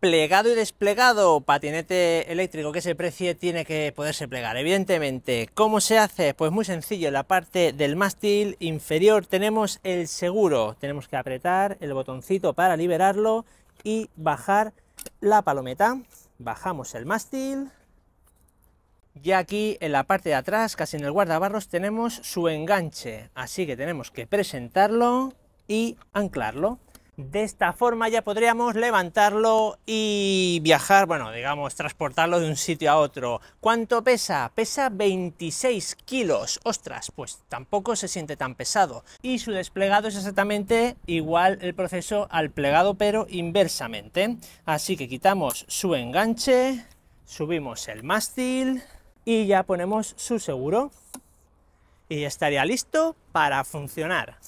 plegado y desplegado, patinete eléctrico que se precie tiene que poderse plegar, evidentemente. ¿Cómo se hace? Pues muy sencillo, en la parte del mástil inferior tenemos el seguro, tenemos que apretar el botoncito para liberarlo y bajar la palometa, bajamos el mástil, y aquí en la parte de atrás, casi en el guardabarros, tenemos su enganche, así que tenemos que presentarlo y anclarlo. De esta forma ya podríamos levantarlo y viajar, bueno, digamos, transportarlo de un sitio a otro. ¿Cuánto pesa? Pesa 26 kilos. Ostras, pues tampoco se siente tan pesado. Y su desplegado es exactamente igual el proceso al plegado, pero inversamente. Así que quitamos su enganche, subimos el mástil y ya ponemos su seguro. Y estaría listo para funcionar.